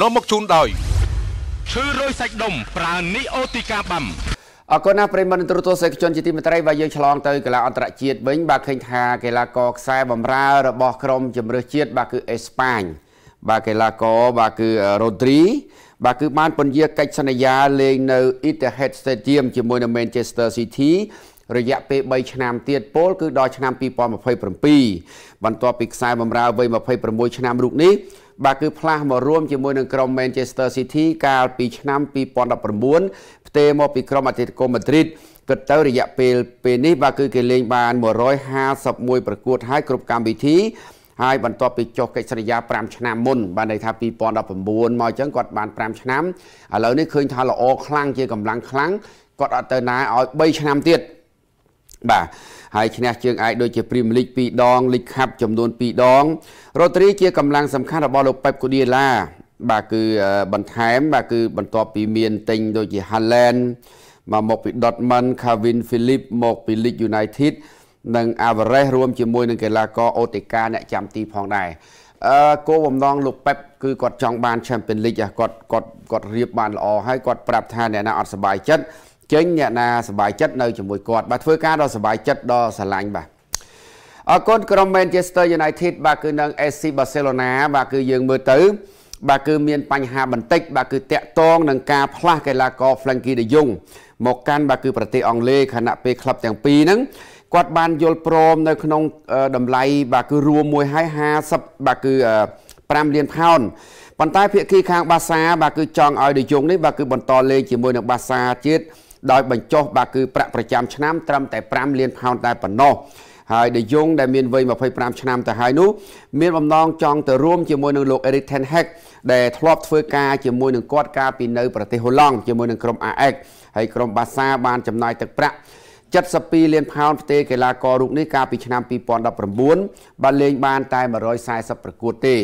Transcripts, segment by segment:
នាំមកជូនដោយឈឺរយសាច់ដុំប្រើនីអូទីកាបាំអគុណណាស់ប្រិមត្តទូរទស្សន៍សេកជនជាទីមេត្រីបាទយើងឆ្លងទៅកីឡាអន្តរជាតិវិញ បាទឃើញថាកីឡាករខ្សែបំរើរបស់ក្រុមជម្រើសជាតិបាទគឺអេស្ប៉ាញបាទកីឡាករបាទគឺរ៉ូទ្រី បាទគឺបានពន្យាកិច្ចសន្យាលេងនៅ Etihad Stadium ជាមួយនឹង Manchester City រយៈពេល3ឆ្នាំទៀតពលគឺដល់ឆ្នាំ2027បន្ទាប់ពីខ្សែបម្រើវ័យ26ឆ្នាំរូបនេះបាទគឺផ្លាស់មករួមជាមួយនឹងក្រុម Manchester City កាលពីឆ្នាំ2019ផ្ទេរមកពីក្រុមអតិថិជន Madrid គិតទៅរយៈពេលពេលនេះបាទគឺ គេលេងបាន151ប្រកួតហើយគ្រប់កម្មវិធីហើយបន្ទាប់ពីចុះកិច្ចសន្យា5ឆ្នាំមុនបានន័យថា2019មកអញ្ចឹងគាត់បាន5ឆ្នាំឥឡូវនេះឃើញថាល្អខ្លាំងជាកម្លាំងខ្លាំងគាត់អត់ទៅណាឲ្យ3ឆ្នាំទៀតបាទហើយឈ្នះជើងឯកដូចជាព្រីមលីក2ដងលីកខាប់ចំនួន2ដងរ៉ូតរីជាកម្លាំងសំខាន់របស់លោកប៉េបកូឌីឡា បាទគឺបន្ថែមបាទគឺបន្ទាប់ពីមានទិញដូចជា Haaland មកមកពី Dortmund Kevin Phillips មកពី Leeds United និង Alvarez រួមជាមួយនឹងកីឡាករអូតេកាអ្នកចាំទីផងដែរអឺគោបំណងលោកប៉េបគឺគាត់ចង់បាន Champions League គាត់គាត់គាត់រៀបបានល្អហើយគាត់ប្រាប់ថាអ្នកណាអត់សប្បាយចិត្តចេញអ្នកណាសុបាយចិត្តនៅជាមួយគាត់បាទធ្វើការដល់សុបាយចិត្តដល់ស្រឡាញ់បាទអរគុណក្រុម Manchester United បាទគឺនឹង SC Barcelona បាទគឺយើងមើលទៅ បាទគឺមានបញ្ហាបន្តិចបាទគឺតាក់ទងនឹងការផ្លាស់កីឡាករ Frankie De Jong មកកាន់បាទគឺប្រទេសអង់គ្លេសខណៈពេលក្លឹបទាំងពីរហ្នឹងគាត់បានយល់ព្រមនៅ ក្នុងតម្លៃបាទគឺរួមមួយហើយ50បាទគឺ5លានផោនប៉ុន្តែ ភាគីខាងបាសាបាទគឺចង់ឲ្យដេយងនេះបាទគឺបន្តលេងជាមួយនឹងបាសាជាតិដោយបញ្ចុះបាទគឺប្រាក់ប្រចាំឆ្នាំត្រឹមតែ5លានផោនតែប៉ុណ្ណោះហើយដេយងដែលមានវ័យ25ឆ្នាំទៅហើយនោះមានបំណងចង់ទៅរួមជាមួយនឹងលោក Eric Ten Hag ដែលធ្លាប់ធ្វើការជាមួយនឹងគាត់កាលពីនៅប្រទេសហូឡង់ជាមួយនឹងក្រុម AX ហើយក្រុមបាសាបានចំណាយទឹកប្រាក់72លានផោនផ្ទេកីឡាកររូបនេះកាលពីឆ្នាំ2019បាទលេងបាន តែ140ប្រកួតទេ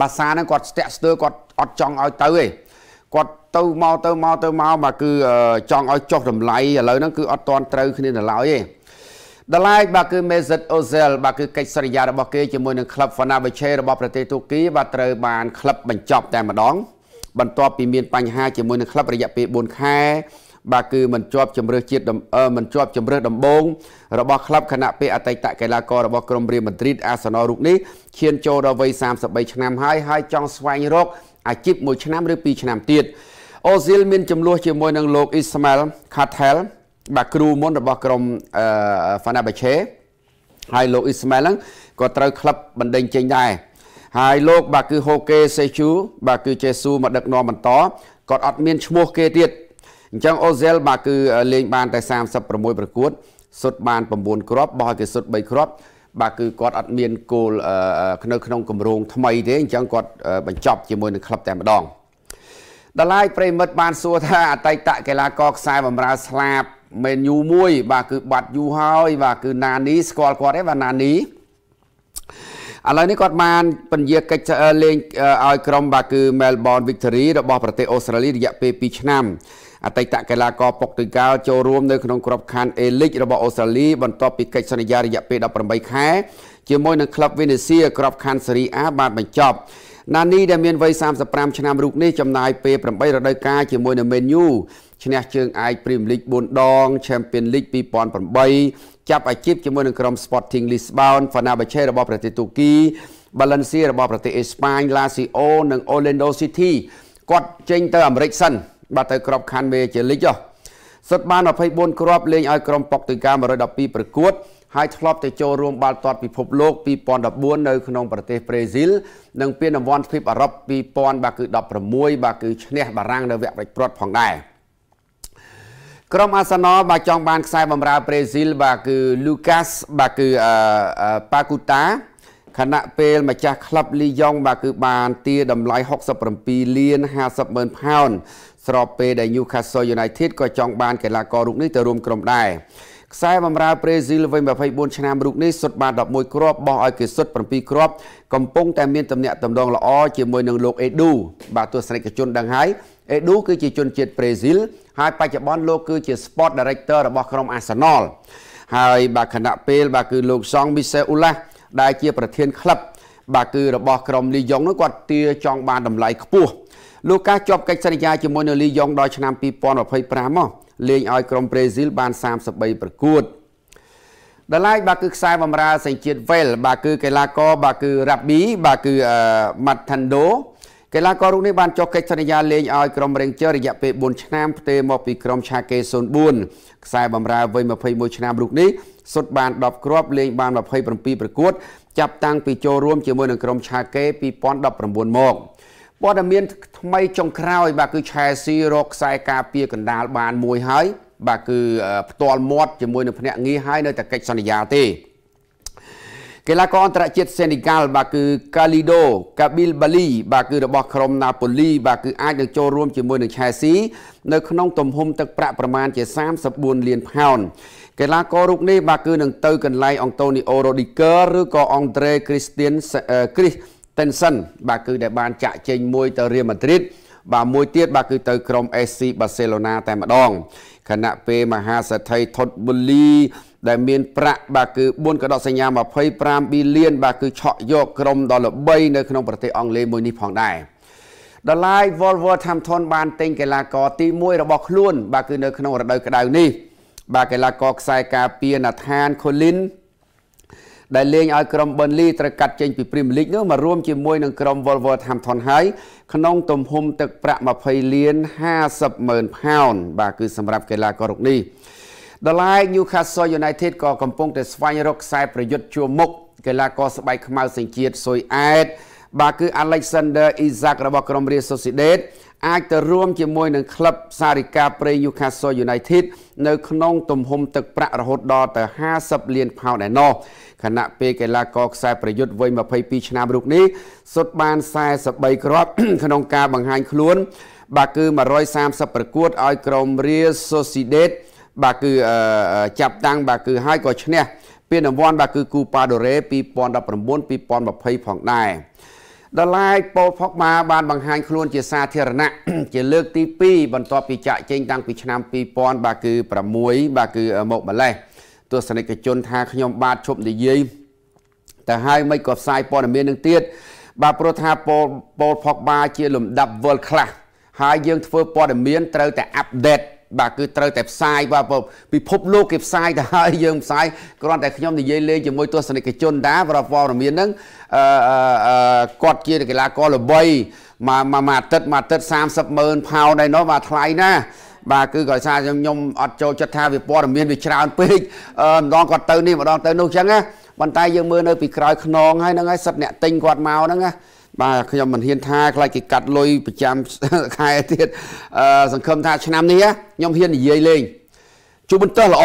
បាសានឹងគាត់ស្ទាក់ស្ទើរគាត់អត់ចង់ឲ្យទៅទេគាត់ទៅមកទៅមកទៅមកមកគឺចង់ឲ្យចុះតម្លៃឥឡូវហ្នឹងគឺអត់ទាន់ត្រូវគ្នានៅឡើយទេដឡែកបាទគឺ Mesut Ozil បាទគឺកិច្ចសន្យារបស់គេជាមួយនឹងក្លឹប Fenerbahce របស់ប្រទេសទូគីបាទត្រូវបានក្លឹបបញ្ចប់តែម្ដង បន្ទាប់ពីមានបញ្ហាជាមួយនឹងក្លឹបរយៈពេល4ខែបាទគឺមិនជាប់ជំរឿសជាតិមិនជាប់ជំរឿសដំបងរបស់ក្លឹបខណៈពេលអតីតកីឡាកររបស់ក្រុមរៀលម៉ាឌ្រីតអាសណលរូបនេះឈានចូលដល់វ័យ33ឆ្នាំហើយហើយចង់ស្វែងរកអាជីព1ឆ្នាំឬ2ឆ្នាំទៀតអូស៊ីលមានចំនួនជាមួយនឹងលោកអ៊ីស្ម៉ាអែលខាថែលបាទគ្រូមុនរបស់ក្រុមហ្វាណាបាឆេហើយលោកអ៊ីស្ម៉ាអែលហ្នឹងក៏ត្រូវក្លឹបបណ្ដេញចេញដែរហើយលោកបាទគឺហូកេសេជូបាទគឺជេស៊ូមកដឹកនាំបន្តគាត់អត់មានឈ្មោះ គេទៀតអញ្ចឹងអូសែលបាទគឺលេងបាន តែ36ប្រកួត សុទ្ធបាន9គ្រាប់បោះឲ្យគេសុទ្ធ3គ្រាប់បាទគឺគាត់អត់មានគោលនៅក្នុងគម្រោងថ្មីទេអញ្ចឹងគាត់បញ្ចប់ជាមួយនឹងក្លឹបតែម្ដងដឡាយប្រិមិត្តបានសួរថា អតីតកីឡាករខ្សែបម្រើស្លាបមេនយូមួយបាទគឺបាត់យូរហើយបាទគឺណានីស្គាល់គាត់ទេបាទណានីឥឡូវនេះគាត់បានពន្យាកិច្ចលេងឲ្យក្រុមបាទគឺ Melbourne Victory របស់ប្រទេសអូស្ត្រាលីរយៈពេល2ឆ្នាំអតីតកីឡាករប៉ុកទុយហ្គាល់ចូលរួមនៅក្នុងក្របខ័ណ្ឌអេលីករបស់អូស្ត្រាលី បន្ទាប់ពីកិច្ចសន្យារយៈពេល18ខែជាមួយនឹងក្លឹបវីនេស៊ីក្របខ័ណ្ឌសេរីអាបានបញ្ចប់ណានីដែលមានវ័យ35ឆ្នាំរូបនេះចំណាយពេល8រដូវកាលជាមួយនឹង Man U ឈ្នះជើងឯក Premier League 4ដង Champions League 2008ចាប់អាជីពជាមួយនឹងក្រុម Sporting Lisbon Fenerbahce របស់ប្រទេសទូគី Valencia របស់ប្រទេសអេស្ប៉ាញ La Lazio និង Orlando City គាត់ចេញទៅអាមេរិកសិនបាទទៅក្របខ័ណ្ឌមេជាលីកចុះសិតបាន24គ្រាប់លេងឲ្យក្រុមប៉ុកតុយការ112ប្រកួតហើយធ្លាប់ទៅចូលរួមបាល់ទាត់ពិភពលោក2014នៅក្នុងប្រទេសប្រេស៊ីលនិងពានរង្វាន់ទ្វីបអឺរ៉ុប2000បាទគឺ16បាទគឺឈ្នះបារាំងនៅវគ្គវេចព្រាត់ផងដែរក្រុមអាសាណលបាទចង់បានខ្សែបម្រើប្រេស៊ីល បាទគឺ Lucas បាទគឺ Pacuta ខណៈពេលម្ចាស់ក្លឹបលីយ៉ុងបាទគឺបានទារតម្លៃ67លាន50ម៉ឺនផោនស្របពេលដែល Newcastle United ក៏ចង់បានកីឡាកររូបនេះទៅរួមក្រុមដែរខ្សែបម្រើប្រេស៊ីលវិញ24ឆ្នាំរូបនេះសុទ្ធបាន11គ្រាប់បោះឲ្យគេសុទ្ធ7គ្រាប់កំពុងតែមានទំនាក់ទំនងល្អជាមួយនឹងលោកអេឌូបាទទស្សនិកជនដឹងហើយអេឌូគឺជាជនជាតិប្រេស៊ីលហើយបច្ចុប្បន្នលោកគឺជា Sport Director របស់ក្រុម Arsenal ហើយបាទគណៈពេល បាទគឺលោក សង់មីសេអ៊ូឡាដែលជាប្រធានក្លឹបបាទគឺរបស់ក្រុមលីយ៉ុងនោះគាត់ទាចង់បានតម្លៃខ្ពស់លោកកាសជាប់កិច្ចសន្យាជាមួយនៅលីយ៉ុងដល់ឆ្នាំ2025មកលេងឲ្យក្រុមប្រេស៊ីលបាន33ប្រកួតដល់ឡាយបាទគឺខ្សែបម្រើសញ្ជាតិវែលបាទគឺ កីឡាករបាទគឺរ៉ាប៊ីបាទគឺម៉ាត់ថាន់ដូកីឡាកររូបនេះបានចុះកិច្ចសន្យាលេងឲ្យក្រុម Ranger រយៈពេល4ឆ្នាំផ្ទេរមកពីក្រុម Schalke 04ខ្សែបម្រើវ័យ21ឆ្នាំរូបនេះសុទ្ធបាន10គ្រាប់លេងបាន27ប្រកួតចាប់ តាំងពីចូលរួមជាមួយនឹងក្រុម Schalke 2019មកព័ត៌មានថ្មីចុងក្រោយបាទគឺឆែស៊ីរកខ្សែការពារកណ្ដាលបានមួយហើយបាទគឺផ្ទាល់មាត់ជាមួយនឹងភ្នាក់ងារហើយនៅតែកិច្ចសន្យាទេកីឡាករអន្តរជាតិសេនីហ្កាល់បាទគឺកាលីដូកាប៊ីលបាលីបាទគឺរបស់ក្រុមណាប៉ូលីបាទគឺអាចនឹងចូលរួមជាមួយនឹងឆែស៊ីនៅក្នុងទំហំទឹកប្រាក់ប្រមាណជា34លានផោនកីឡាកររូបនេះបាទគឺនឹងទៅកន្លែងអង់តូនីអូរ៉ូឌីកើឬក៏អង់ត្រេគ្រីស្ទៀនគ្រីស្ Tension បាទគឺដែលបានចាក់ចេញមួយទៅរៀលម៉ាឌ្រីតបាទមួយទៀតបាទគឺទៅក្រុម SC Barcelona តែម្ដងខណៈពេលមហាសេដ្ឋីថុតប៊ូលីដែលមានប្រាក់បាទគឺ4កដកសញ្ញា25ប៊ីលាន បាទគឺឆក់យកក្រុមដល់ល្បី នៅក្នុងប្រទេសអង់គ្លេសមួយនេះផងដែរដុល្លារ Wolverhampton បានទិញកីឡាករទី1របស់ខ្លួនបាទគឺនៅក្នុងរដូវក្តៅនេះបាទកីឡាករខ្សែការពារណាថាន Collins ដែលលេងឲ្យក្រុម Burnley ត្រូវកាត់ចេញពី Premier League នោះមករួមជាមួយនឹងក្រុម Wolverhampton ហើយក្នុងទំហំទឹក ប្រាក់20លាន50ម៉ឺនផោនបាទគឺ សម្រាប់កីឡាកររុកនេះដល់ឡែក Newcastle United ក៏កំពុងតែស្វែងរកខ្សែប្រយុទ្ធជួរមុខកីឡាករស្បែកខ្មៅសញ្ជាតិស៊ុយអែតបាទគឺ Alexander Isak របស់ក្រុម Real Sociedad អាចទៅរួមជាមួយនឹងក្លឹបសារិកាប្រេង Newcastle United នៅក្នុងទំហំទឹកប្រាក់រហូតដល់ទៅ50លានផោនឯណោះខណៈពេលកីឡាករខ្សែប្រយុទ្ធវ័យ22ឆ្នាំរូបនេះសុទ្ធបាន43គ្រាប់ ក្នុងការបង្ហាញខ្លួន បាទគឺ130ប្រកួតឲ្យក្រុម Real Sociedad បាទគឺចាប់តាំងបាទគឺហើយក៏ឈ្នះពានរង្វាន់បាទគឺ Copa del Rey 2019 2020ផងដែរដល់ឡាយប៉ុលផុកម៉ាបានបង្ហាញខ្លួនជាសាធារណៈជាលើកទី2បន្ទាប់ពីចាក់ចេញតាំងពីឆ្នាំ2000បាទគឺ6បាទគឺមកម្លេះទស្សនិកជនថាខ្ញុំ បាទឈប់និយាយតែហើយមិនក៏ផ្សាយព័ត៌មាននឹងទៀតបាទព្រោះថាប៉ុលប៉ុលផុកម៉ាជាលំដាប់ world class ហើយយើងធ្វើព័ត៌មានត្រូវតែ update បាទគឺត្រូវតែផ្សាយបាទពិភពលោកគេផ្សាយទៅហើយយើងផ្សាយគ្រាន់តែខ្ញុំនិយាយលេងជាមួយទស្សនិកជនដែរប្រព័ន្ធមានហ្នឹងអឺគាត់ជាកីឡាករល្បីមួយមួយអាទិត្យមួយអាទិត្យ30ម៉ឺនផោនឯណោះបាទថ្លៃណាស់បាទគឺគាត់ថាខ្ញុំខ្ញុំអត់ចូលចិត្តថាវាព័ត៌មានវាច្រើនពេកម្ដងគាត់ទៅនេះម្ដងទៅនោះអញ្ចឹងណាប៉ុន្តែយើងមើលនៅពីក្រោយខ្នងហើយហ្នឹងហើយសិតអ្នកទិញគាត់មកហ្នឹងណាបាទខ្ញុំមិនហ៊ាន ថាខ្លាចគេកាត់លុយប្រចាំខែទៀតអឺសង្ឃឹមថាឆ្នាំនេះខ្ញុំហ៊ាននិយាយលេងជួបបន្ទះល្អ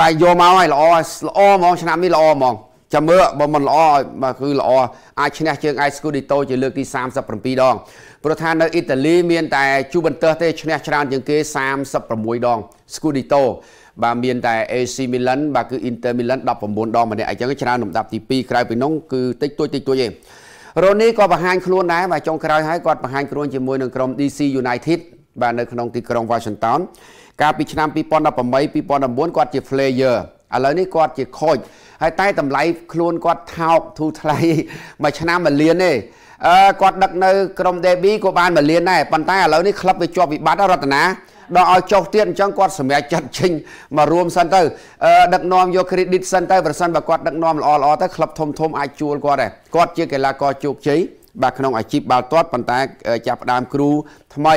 បាយយកមកហើយល្អល្អហ្មងឆ្នាំនេះល្អហ្មងចាំមើលបើមិនល្អបាទគឺល្អអាចឈ្នះជើងឯក Scudetto ជាលើកទី37ដងព្រោះថានៅអ៊ីតាលីមានតែជួបបន្ទះទេឈ្នះច្រើនជាងគេ36ដង Scudetto បាទមានតែ AC Milan បាទគឺ Inter Milan 19ដងម្នាក់អញ្ចឹងច្រើនលំដាប់ទី2ក្រៅពីនោះគឺតិចតួចតិចតួចទេរ៉ូនីក៏បង្ហាញខ្លួនដែរបាទចុងក្រោយហើយគាត់បង្ហាញខ្លួនជាមួយនឹងក្រុម DC United បាទនៅក្នុងទីក្រុង Washington កាលពីឆ្នាំ2018 2019គាត់ជា player ឥឡូវនេះគាត់ជា coach ហើយតែតម្លៃខ្លួនគាត់ថោកធូរថ្លៃមួយឆ្នាំមួយលានទេអឺគាត់ដឹកនៅក្រុម Derby ក៏បានមួយលានដែរប៉ុន្តែឥឡូវនេះក្លឹបវាជាប់វិបត្តិរតនាដល់ឲ្យចុះទៀតអញ្ចឹងគាត់ សម្រាប់ចាត់ចេញមករួមសិនទៅដឹកនាំយក credit សិនទៅប្រសិនបើគាត់ដឹកនាំល្អល្អទៅក្លឹបធំធំអាចជួលគាត់ដែរគាត់ជាកីឡាករជោគជ័យបាទក្នុងអាជីពបាល់ទាត់ប៉ុន្តែ ចាប់ផ្ដើមគ្រូថ្មី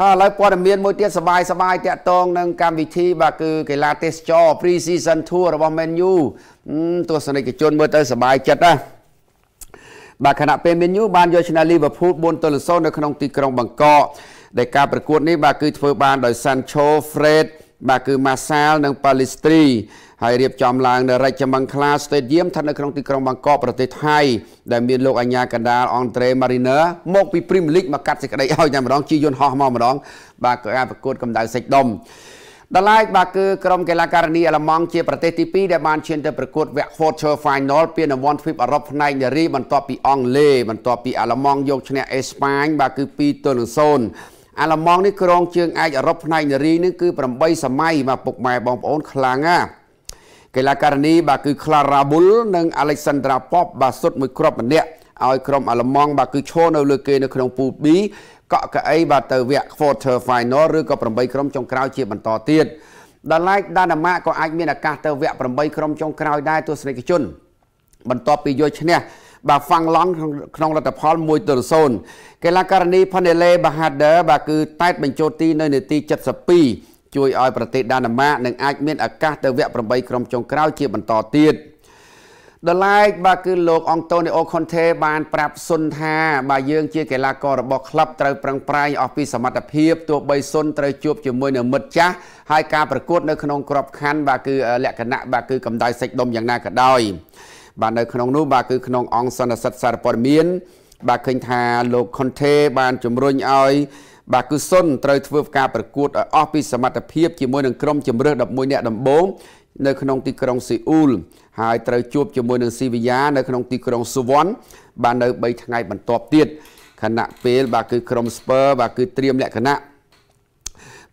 ហើយឥឡូវព័ត៌មានមួយទៀតសបាយសបាយតាក់ទងនឹងកម្មវិធីបាទគឺកីឡាទេសចរ Pre Season Tour របស់ Man U ទស្សនិកជនមើលទៅសបាយចិត្តណាបាទខណៈពេល Man U បានយកឈ្នះ Liverpool 4-0នៅក្នុងទីក្រុងបាងកកដែលការប្រកួតនេះបាទគឺធ្វើបានដោយ Sancho Fred បាទគឺ Martial និង Palistri ហើយរៀបចំឡើងនៅរាជមង្គលា Stadium ស្ថិតនៅក្នុងទីក្រុងបាងកកប្រទេសថៃដែលមានលោកអាញាកណ្ដាលអង់ត្រេ Mariner មកពី Premier League មកកាត់សេចក្តីឲ្យតែម្ដងជាយន្តហោះមកម្ដងបាទការ ប្រកួតកម្ដៅសាច់ដុំដល់ឡែកបាទគឺក្រុមកីឡាការិនីអាល្លឺម៉ង់ជាប្រទេសទី2ដែលបានឈានទៅប្រកួតវគ្គ Quarter Final ពានរង្វាន់ទ្វីបអឺរ៉ុបផ្នែកនារីបន្ទាប់ពីអង់គ្លេសបន្ទាប់ពីអាល្លឺម៉ង់យកឈ្នះអេស្ប៉ាញបាទគឺ2ទៅ0អាឡម៉ង់នេះក្រងជើងឯកអឺរ៉ុបផ្នែកនារីនេះគឺ8សម័យមកពុកម៉ែបងប្អូនខ្លាំងណាស់កីឡាករនីបាទគឺ Clara Bull និង Alexandra Pop បាទសុទ្ធមួយគ្រាប់ម្នាក់ឲ្យក្រុមអាឡម៉ង់បាទគឺឈរនៅលើគេនៅក្នុងពូល B កក់កៅអីបាទទៅវគ្គ quarter final ឬក៏8ក្រុមចុងក្រោយជា បន្តទៀតដល់ឡែកដាណាម៉ាក៏អាចមានឱកាស ទៅវគ្គ8ក្រុមចុងក្រោយដែរទស្សនិកជន បន្ទាប់ពីយកឈ្នះបាទហ្វាំងឡង់ក្នុងលទ្ធផល1ទៅ0កីឡាករនីផានេលេបាហាដឺបាទគឺ តែតបញ្ចូលទីនៅនាទី72ជួយឲ្យប្រទេសដាណឺម៉ាកនឹងអាចមានឱកាសទៅវគ្គ8ក្រុមចុងក្រោយជាបន្តទៀតដល់ឡែកបាទគឺលោកអង់តូនីអូខុនថេបានប្រាប់សុនថាបាទយើងជាកីឡាកររបស់ក្លឹបត្រូវប្រឹងប្រែងអស់ពីសមត្ថភាពទោះបីសុនត្រូវជួបជាមួយនឹងមិត្តចាស់ហើយការប្រកួត នៅក្នុងក្របខ័ណ្ឌបាទគឺលក្ខណៈបាទគឺកម្ដៅសាច់ដុំយ៉ាងណាក៏ដោយបាទនៅក្នុងនោះបាទគឺក្នុងអង្គសន្និសិទសារព័ត៌មានបាទឃើញថាលោកខុនថេបានជំរុញឲ្យ បាទគឺសុនត្រូវធ្វើការប្រកួតឲ្យអស់ពីសមត្ថភាពជាមួយនឹងក្រុមជម្រើស11អ្នកដំបូងនៅក្នុងទីក្រុងស៊ីអ៊ូលហើយត្រូវជួបជាមួយនឹងស៊ីវីយ៉ានៅក្នុងទីក្រុងសុវ័នបាទនៅ3ថ្ងៃ បន្ទាប់ទៀតខណៈពេលបាទគឺក្រុមស្ពឺបាទគឺត្រៀមលក្ខណៈ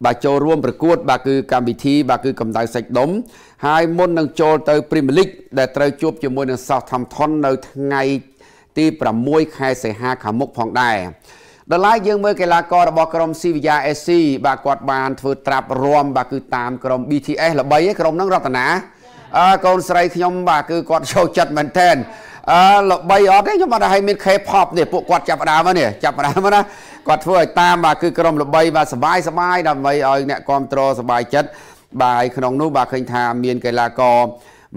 បាទចូលរួមប្រកួត បាទគឺកម្មវិធីបាទគឺកម្ដៅសាច់ដុំហើយមុននឹងចូលទៅ Premier League ដែលត្រូវជួបជាមួយនឹង Southampton នៅថ្ងៃទី6ខែសីហាខាងមុខផងដែរដល់ឡាយយើងមើលកីឡាកររបស់ក្រុម Sevilla SC បាទគាត់បានធ្វើត្រាប់រួមបាទគឺតាមក្រុម BTS ល្បីឯក្រុមហ្នឹងរតនាអើកូនស្រីខ្ញុំបាទគឺគាត់ចូលចិត្តមែនទែនអឺល្បីអត់ទេខ្ញុំអត់ឲ្យមាន K-pop ទេពួកគាត់ចាប់ដើមហ្នឹងចាប់ដើមណាគាត់ធ្វើឲ្យតាមបាទគឺក្រុមល្បីបាទសបាយសបាយដើម្បីឲ្យអ្នកគ្រប់គ្រងសបាយចិត្តបាទក្នុងនោះបាទឃើញថា មានកីឡាករ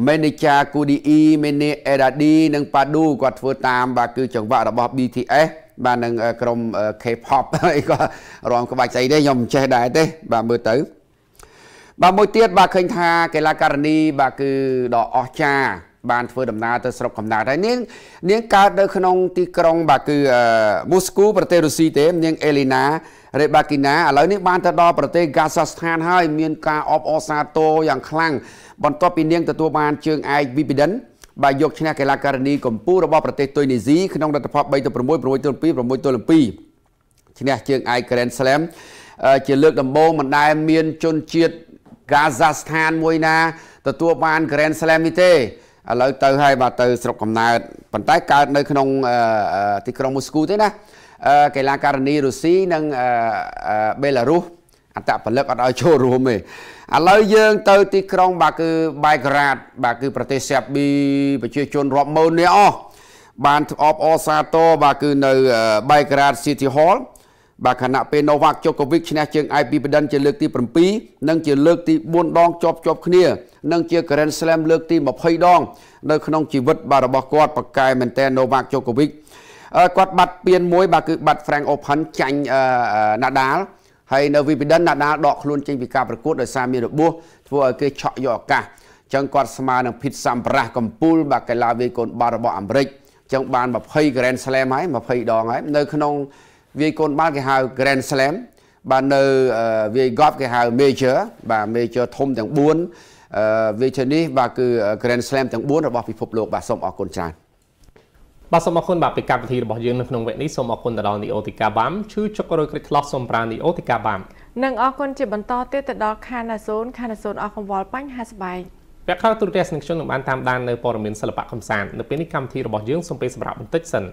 Manager Kudi Mene Eradi និង Padu គាត់ធ្វើតាម បាទគឺចង្វាក់របស់ BTS បាទនឹងក្រុម K-pop អីក៏រំក្បាច់ស្អីទេខ្ញុំមិនចេះដែរទេ បាទមើលទៅបាទមួយទៀតបាទឃើញថាកីឡាករនី បាទគឺដ៏អស្ចារ្យបានធ្វើដំណើរទៅស្រុកកំណើតហើយនាងនាងកើតនៅក្នុងទីក្រុង បាទគឺមូស្គូប្រទេសរុស្ស៊ីទេនាងអេលីណារេបាគីណាឥឡូវនេះបានទៅដល់ប្រទេសកាសាស្ថានហើយ មានការអបអរសាទរយ៉ាងខ្លាំងបន្ទាប់ពីនាងទទួលបានជើងឯក Wimbledon បាទយកឈ្នះកីឡាករនីកម្ពុជារបស់ប្រទេសទុយនីស៊ីក្នុងលទ្ធផល3ទៅ6 6ទៅ7 6ទៅ7ឈ្នះជើងឯក Grand Slam ជាលើកដំបូងមិនដែលមានជនជាតិកាហ្សាស្ថានមួយណា ទទួលបាន Grand Slam នេះទេឥឡូវទៅហើយបាទទៅស្រុកកំណើតប៉ុន្តែកើតនៅក្នុងទីក្រុងមូស្គូទេណាកីឡាករនីរុស្ស៊ីនិងបេឡារុសអត្តពលិកអត់ឲ្យចូលរួមទេឥឡូវយើងទៅទីក្រុង បាទគឺបៃក្រាតបាទគឺប្រទេសសេប៊ីប្រជាជនរាប់ម៉ឺននេះអស់បានអបអសាទរបាទគឺនៅបៃក្រាត City Hall បាទខណៈពេល Novak Djokovic ឈ្នះជើងឯកពីបដិនជាលើកទី7និងជាលើកទី4ដងជាប់ជាប់គ្នា និងជា Grand Slam លើកទី20ដង នៅក្នុងជីវិតបាទរបស់គាត់ប្រកែមែនតើ Novak Djokovic គាត់បាត់ពានមួយបាទគឺបាត់ Frank Open ចាញ់ Nadal ហើយនៅ Wimbledon Nadal ដកខ្លួនចេញពីការប្រកួតដោយសារមានរបួសធ្វើឲ្យគេឆក់យកឱកាសចឹងគាត់ស្មើនឹងភិតសម្ប្រាសកំពូលបាទកីឡាវាយកូនបាល់របស់អាមេរិកចឹងបាន20 Grand Slam ហើយ20ដងហើយនៅក្នុងវាយកូនបាល់គេហៅ Grand Slam បាទនៅវាយ golf គេហៅ major បាទ major ធំទាំង4វាជានេះបាទគឺ Grand Slam ទាំង4របស់ពិភពលោកបាទសូមអរគុណច្រើនបាទសូមអរគុណបាទពីកម្មវិធីរបស់យើងនៅក្នុងវគ្គនេះសូមអរគុណទៅដល់នីអូទីកាបាំឈឺចុករយគ្រិតឆ្លោះសូមប្រានីអូទីកាបាំនិងអរគុណជាបន្តទៀតទៅដល់ខានាសូនខានាសូនអស់កង្វល់បញ្ហាស្បែកវគ្គក្រោយទូរទស្សនិកជននឹងបានតាមដាននៅព័ត៌មានសិល្បៈកំសាន្តនៅពេលនេះកម្មវិធីរបស់យើងសូមពេលសម្រាប់បន្តិចសិន